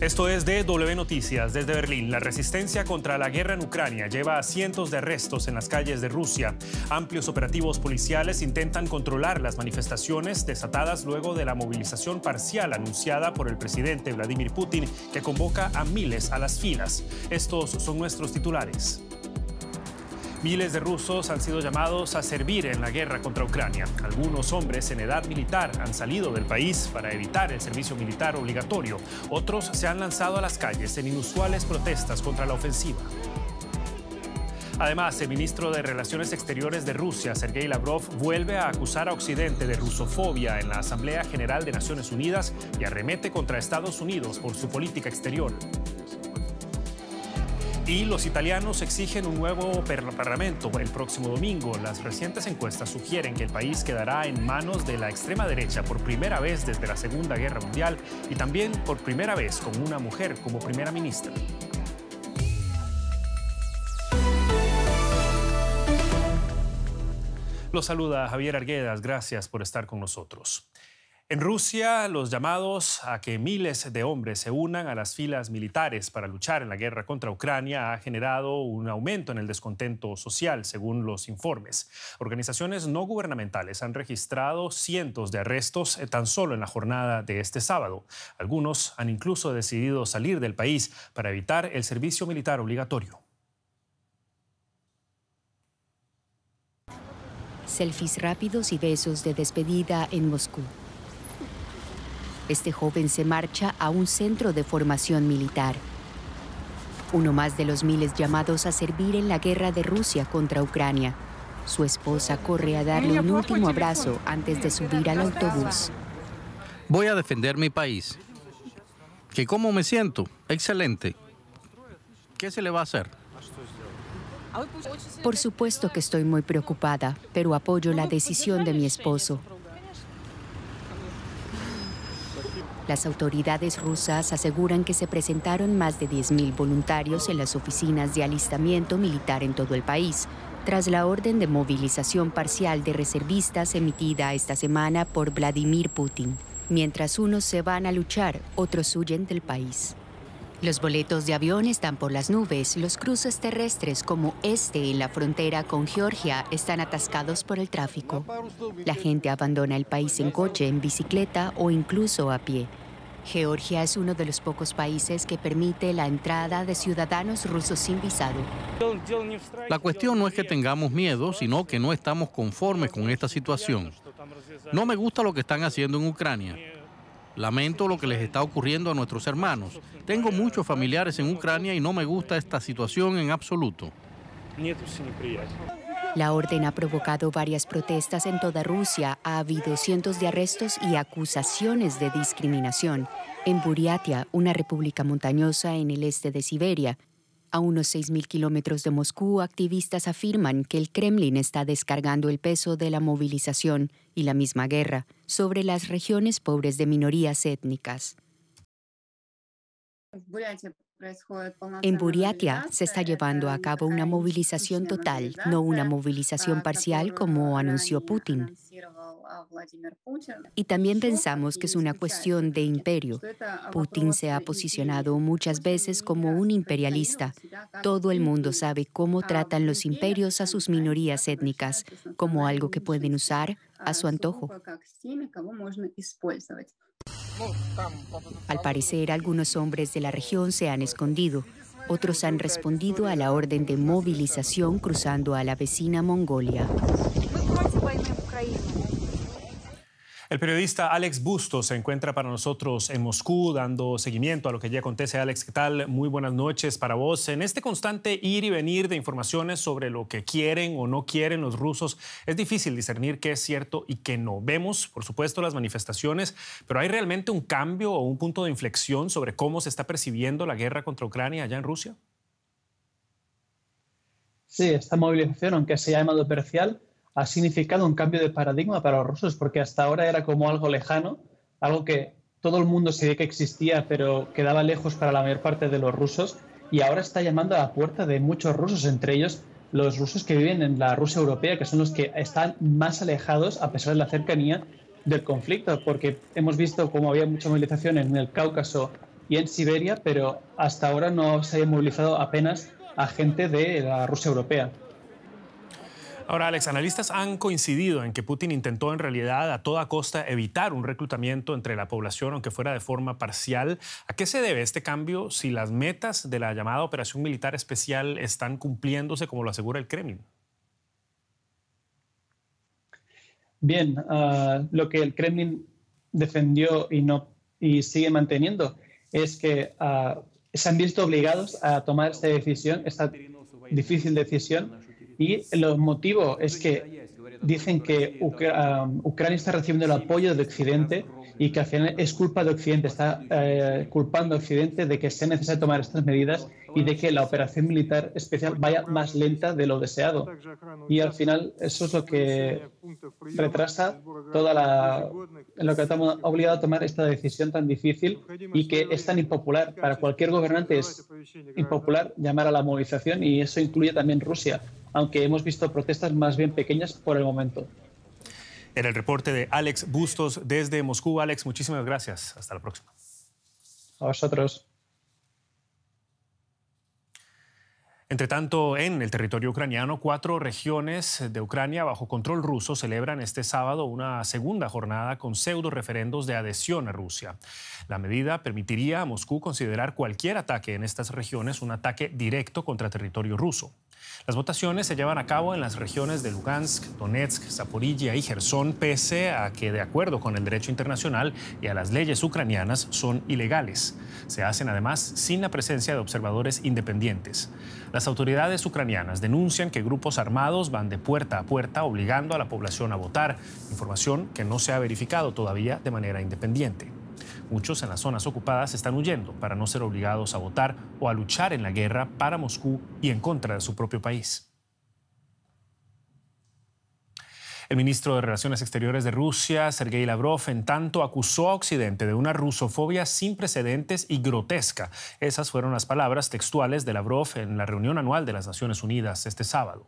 Esto es DW Noticias desde Berlín. La resistencia contra la guerra en Ucrania lleva a cientos de arrestos en las calles de Rusia. Amplios operativos policiales intentan controlar las manifestaciones desatadas luego de la movilización parcial anunciada por el presidente Vladimir Putin, que convoca a miles a las filas. Estos son nuestros titulares. Miles de rusos han sido llamados a servir en la guerra contra Ucrania. Algunos hombres en edad militar han salido del país para evitar el servicio militar obligatorio. Otros se han lanzado a las calles en inusuales protestas contra la ofensiva. Además, el ministro de Relaciones Exteriores de Rusia, Sergei Lavrov, vuelve a acusar a Occidente de rusofobia en la Asamblea General de Naciones Unidas y arremete contra Estados Unidos por su política exterior. Y los italianos exigen un nuevo parlamento el próximo domingo. Las recientes encuestas sugieren que el país quedará en manos de la extrema derecha por primera vez desde la Segunda Guerra Mundial y también por primera vez con una mujer como primera ministra. Los saluda Javier Arguedas, gracias por estar con nosotros. En Rusia, los llamados a que miles de hombres se unan a las filas militares para luchar en la guerra contra Ucrania ha generado un aumento en el descontento social, según los informes. Organizaciones no gubernamentales han registrado cientos de arrestos eh, tan solo en la jornada de este sábado. Algunos han incluso decidido salir del país para evitar el servicio militar obligatorio. Selfies rápidos y besos de despedida en Moscú. Este joven se marcha a un centro de formación militar. Uno más de los miles llamados a servir en la guerra de Rusia contra Ucrania. Su esposa corre a darle un último abrazo antes de subir al autobús. Voy a defender mi país. ¿Qué cómo me siento? Excelente. ¿Qué se le va a hacer? Por supuesto que estoy muy preocupada, pero apoyo la decisión de mi esposo. Las autoridades rusas aseguran que se presentaron más de 10.000 voluntarios en las oficinas de alistamiento militar en todo el país, tras la orden de movilización parcial de reservistas emitida esta semana por Vladimir Putin. Mientras unos se van a luchar, otros huyen del país. Los boletos de avión están por las nubes, los cruces terrestres como este en la frontera con Georgia están atascados por el tráfico. La gente abandona el país en coche, en bicicleta o incluso a pie. Georgia es uno de los pocos países que permite la entrada de ciudadanos rusos sin visado. La cuestión no es que tengamos miedo, sino que no estamos conformes con esta situación. No me gusta lo que están haciendo en Ucrania. Lamento lo que les está ocurriendo a nuestros hermanos. Tengo muchos familiares en Ucrania y no me gusta esta situación en absoluto. La orden ha provocado varias protestas en toda Rusia, ha habido cientos de arrestos y acusaciones de discriminación. En Buriatia, una república montañosa en el este de Siberia, a unos 6.000 kilómetros de Moscú, activistas afirman que el Kremlin está descargando el peso de la movilización y la misma guerra sobre las regiones pobres de minorías étnicas. Pues, en Buriatia se está eh, llevando a cabo una movilización total, no una movilización ah, parcial como anunció Putin. Y también pensamos que es una cuestión de imperio. Putin se ha posicionado muchas veces como un imperialista. Todo el mundo sabe cómo tratan los imperios a ah, sus minorías étnicas, como algo que pueden usar a ah, su antojo. Al parecer, algunos hombres de la región se han escondido. Otros han respondido a la orden de movilización cruzando a la vecina Mongolia. El periodista Alex Busto se encuentra para nosotros en Moscú dando seguimiento a lo que allí acontece. Alex, ¿qué tal? Muy buenas noches para vos. En este constante ir y venir de informaciones sobre lo que quieren o no quieren los rusos, es difícil discernir qué es cierto y qué no. Vemos, por supuesto, las manifestaciones, pero ¿hay realmente un cambio o un punto de inflexión sobre cómo se está percibiendo la guerra contra Ucrania allá en Rusia? Sí, esta movilización, aunque sea llamado parcial, ha significado un cambio de paradigma para los rusos, porque hasta ahora era como algo lejano, algo que todo el mundo sabía que existía, pero quedaba lejos para la mayor parte de los rusos, y ahora está llamando a la puerta de muchos rusos, entre ellos los rusos que viven en la Rusia europea, que son los que están más alejados, a pesar de la cercanía del conflicto, porque hemos visto cómo había mucha movilización en el Cáucaso y en Siberia, pero hasta ahora no se ha movilizado apenas a gente de la Rusia europea. Ahora, Alex, analistas han coincidido en que Putin intentó en realidad a toda costa evitar un reclutamiento entre la población, aunque fuera de forma parcial. ¿A qué se debe este cambio si las metas de la llamada operación militar especial están cumpliéndose como lo asegura el Kremlin? Bien, ah, lo que el Kremlin defendió y, no, y sigue manteniendo es que ah, se han visto obligados a tomar esta decisión, esta difícil decisión, y los motivos es que dicen que um, Ucrania está recibiendo el apoyo de Occidente y que al final es culpa de Occidente, está eh, culpando a Occidente de que sea necesario tomar estas medidas y de que la operación militar especial vaya más lenta de lo deseado. Y al final eso es lo que retrasa toda la lo que estamos obligados a tomar esta decisión tan difícil y que es tan impopular. Para cualquier gobernante es impopular llamar a la movilización y eso incluye también Rusia aunque hemos visto protestas más bien pequeñas por el momento. En el reporte de Alex Bustos desde Moscú. Alex, muchísimas gracias. Hasta la próxima. A vosotros. Entre tanto, en el territorio ucraniano, cuatro regiones de Ucrania bajo control ruso celebran este sábado una segunda jornada con pseudo referendos de adhesión a Rusia. La medida permitiría a Moscú considerar cualquier ataque en estas regiones un ataque directo contra territorio ruso. Las votaciones se llevan a cabo en las regiones de Lugansk, Donetsk, Zaporilla y Gerson, pese a que, de acuerdo con el derecho internacional y a las leyes ucranianas, son ilegales. Se hacen además sin la presencia de observadores independientes. Las autoridades ucranianas denuncian que grupos armados van de puerta a puerta obligando a la población a votar, información que no se ha verificado todavía de manera independiente. Muchos en las zonas ocupadas están huyendo para no ser obligados a votar o a luchar en la guerra para Moscú y en contra de su propio país. El ministro de Relaciones Exteriores de Rusia, Sergei Lavrov, en tanto, acusó a Occidente de una rusofobia sin precedentes y grotesca. Esas fueron las palabras textuales de Lavrov en la reunión anual de las Naciones Unidas este sábado.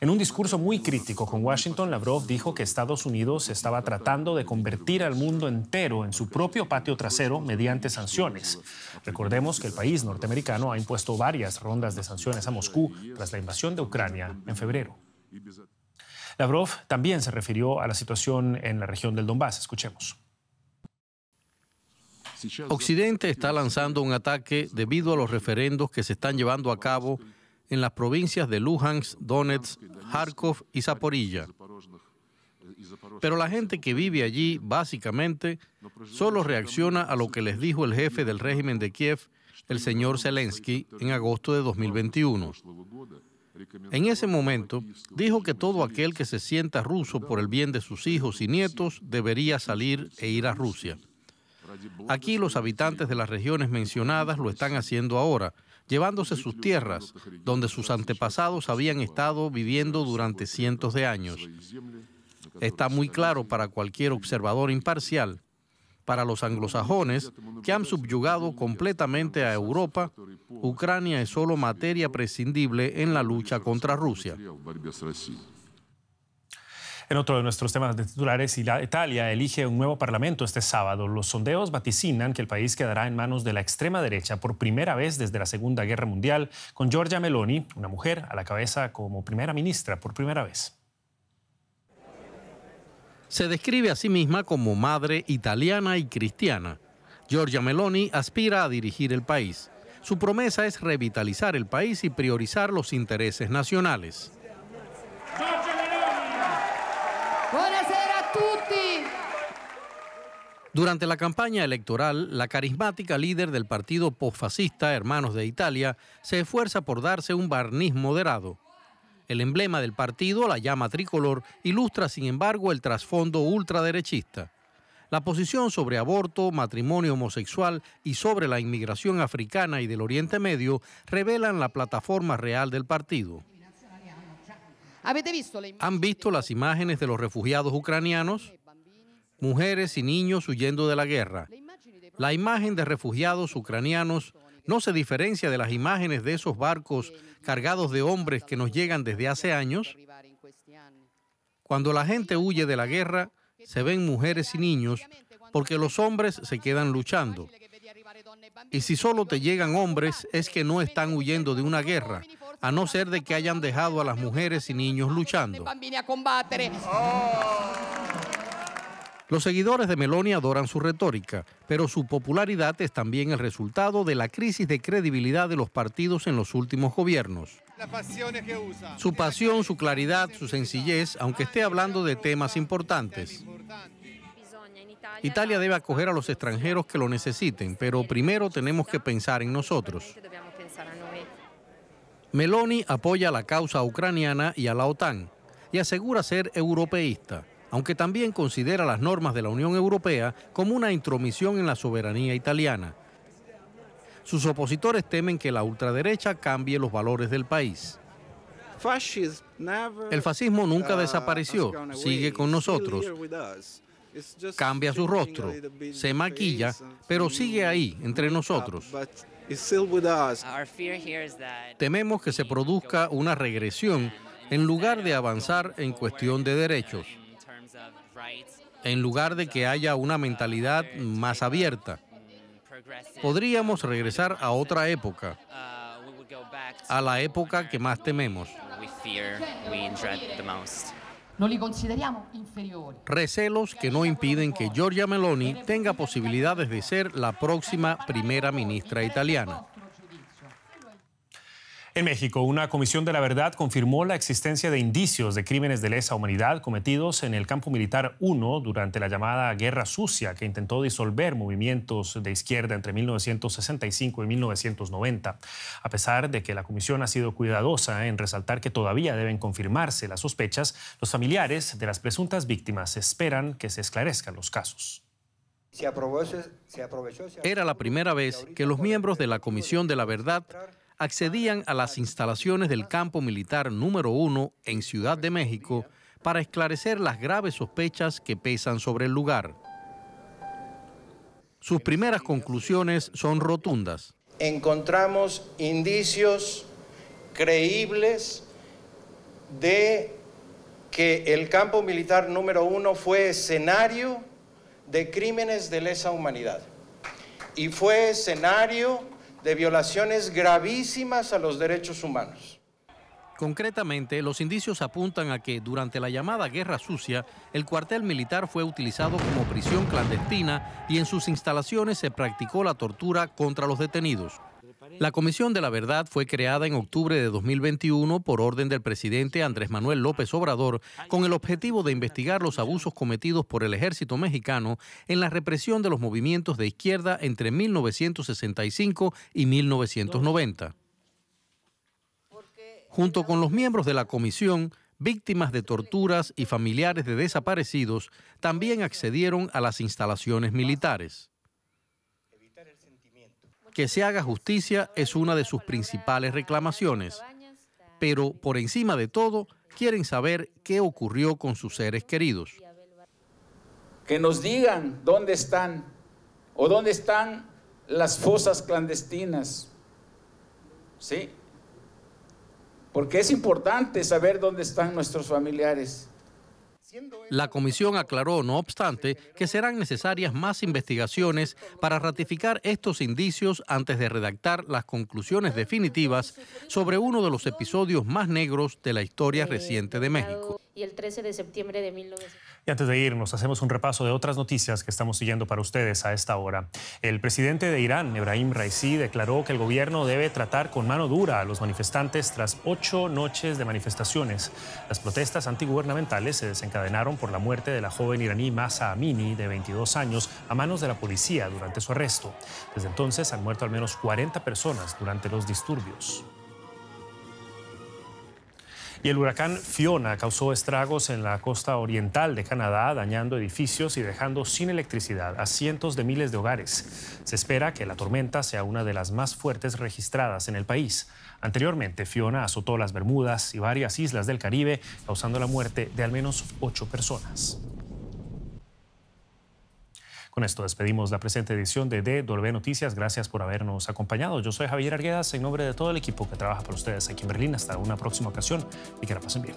En un discurso muy crítico con Washington, Lavrov dijo que Estados Unidos estaba tratando de convertir al mundo entero en su propio patio trasero mediante sanciones. Recordemos que el país norteamericano ha impuesto varias rondas de sanciones a Moscú tras la invasión de Ucrania en febrero. Lavrov también se refirió a la situación en la región del Donbass. Escuchemos. Occidente está lanzando un ataque debido a los referendos que se están llevando a cabo en las provincias de Luhansk, Donetsk, Kharkov y Zaporilla. Pero la gente que vive allí, básicamente, solo reacciona a lo que les dijo el jefe del régimen de Kiev, el señor Zelensky, en agosto de 2021. En ese momento, dijo que todo aquel que se sienta ruso por el bien de sus hijos y nietos debería salir e ir a Rusia. Aquí los habitantes de las regiones mencionadas lo están haciendo ahora, llevándose sus tierras, donde sus antepasados habían estado viviendo durante cientos de años. Está muy claro para cualquier observador imparcial para los anglosajones que han subyugado completamente a Europa, Ucrania es solo materia prescindible en la lucha contra Rusia. En otro de nuestros temas de titulares, Italia elige un nuevo parlamento este sábado. Los sondeos vaticinan que el país quedará en manos de la extrema derecha por primera vez desde la Segunda Guerra Mundial, con Giorgia Meloni, una mujer, a la cabeza como primera ministra por primera vez se describe a sí misma como madre italiana y cristiana. Giorgia Meloni aspira a dirigir el país. Su promesa es revitalizar el país y priorizar los intereses nacionales. Durante la campaña electoral, la carismática líder del partido postfascista Hermanos de Italia se esfuerza por darse un barniz moderado. El emblema del partido, la llama tricolor, ilustra sin embargo el trasfondo ultraderechista. La posición sobre aborto, matrimonio homosexual y sobre la inmigración africana y del Oriente Medio revelan la plataforma real del partido. ¿Han visto las imágenes de los refugiados ucranianos? Mujeres y niños huyendo de la guerra. La imagen de refugiados ucranianos no se diferencia de las imágenes de esos barcos cargados de hombres que nos llegan desde hace años. Cuando la gente huye de la guerra, se ven mujeres y niños porque los hombres se quedan luchando. Y si solo te llegan hombres, es que no están huyendo de una guerra, a no ser de que hayan dejado a las mujeres y niños luchando. Este los seguidores de Meloni adoran su retórica, pero su popularidad es también el resultado de la crisis de credibilidad de los partidos en los últimos gobiernos. Su pasión, su claridad, su sencillez, aunque esté hablando de temas importantes. Italia debe acoger a los extranjeros que lo necesiten, pero primero tenemos que pensar en nosotros. Meloni apoya la causa ucraniana y a la OTAN y asegura ser europeísta aunque también considera las normas de la Unión Europea como una intromisión en la soberanía italiana. Sus opositores temen que la ultraderecha cambie los valores del país. El fascismo nunca uh, desapareció, sigue con nosotros. Cambia su rostro, se maquilla, pero mm, sigue ahí, entre mm, nosotros. Uh, Tememos que se produzca una regresión en lugar de avanzar en cuestión de derechos en lugar de que haya una mentalidad más abierta. Podríamos regresar a otra época, a la época que más tememos. Recelos que no impiden que Giorgia Meloni tenga posibilidades de ser la próxima primera ministra italiana. En México, una comisión de la verdad confirmó la existencia de indicios de crímenes de lesa humanidad cometidos en el campo militar 1 durante la llamada Guerra Sucia, que intentó disolver movimientos de izquierda entre 1965 y 1990. A pesar de que la comisión ha sido cuidadosa en resaltar que todavía deben confirmarse las sospechas, los familiares de las presuntas víctimas esperan que se esclarezcan los casos. Era la primera vez que los miembros de la Comisión de la Verdad accedían a las instalaciones del campo militar número uno en Ciudad de México para esclarecer las graves sospechas que pesan sobre el lugar. Sus primeras conclusiones son rotundas. Encontramos indicios creíbles de que el campo militar número uno fue escenario de crímenes de lesa humanidad y fue escenario de violaciones gravísimas a los derechos humanos. Concretamente, los indicios apuntan a que durante la llamada Guerra Sucia, el cuartel militar fue utilizado como prisión clandestina y en sus instalaciones se practicó la tortura contra los detenidos. La Comisión de la Verdad fue creada en octubre de 2021 por orden del presidente Andrés Manuel López Obrador con el objetivo de investigar los abusos cometidos por el ejército mexicano en la represión de los movimientos de izquierda entre 1965 y 1990. Junto con los miembros de la comisión, víctimas de torturas y familiares de desaparecidos también accedieron a las instalaciones militares. Que se haga justicia es una de sus principales reclamaciones, pero por encima de todo quieren saber qué ocurrió con sus seres queridos. Que nos digan dónde están o dónde están las fosas clandestinas. ¿Sí? Porque es importante saber dónde están nuestros familiares. La comisión aclaró, no obstante, que serán necesarias más investigaciones para ratificar estos indicios antes de redactar las conclusiones definitivas sobre uno de los episodios más negros de la historia reciente de México y el 13 de septiembre de 1900. Y antes de irnos, hacemos un repaso de otras noticias que estamos siguiendo para ustedes a esta hora. El presidente de Irán, Ebrahim Raisi, declaró que el gobierno debe tratar con mano dura a los manifestantes tras ocho noches de manifestaciones. Las protestas antigubernamentales se desencadenaron por la muerte de la joven iraní Masa Amini, de 22 años, a manos de la policía durante su arresto. Desde entonces han muerto al menos 40 personas durante los disturbios. Y el huracán Fiona causó estragos en la costa oriental de Canadá, dañando edificios y dejando sin electricidad a cientos de miles de hogares. Se espera que la tormenta sea una de las más fuertes registradas en el país. Anteriormente, Fiona azotó las Bermudas y varias islas del Caribe, causando la muerte de al menos ocho personas. Con esto despedimos la presente edición de DW Noticias. Gracias por habernos acompañado. Yo soy Javier Arguedas en nombre de todo el equipo que trabaja para ustedes aquí en Berlín. Hasta una próxima ocasión y que la pasen bien.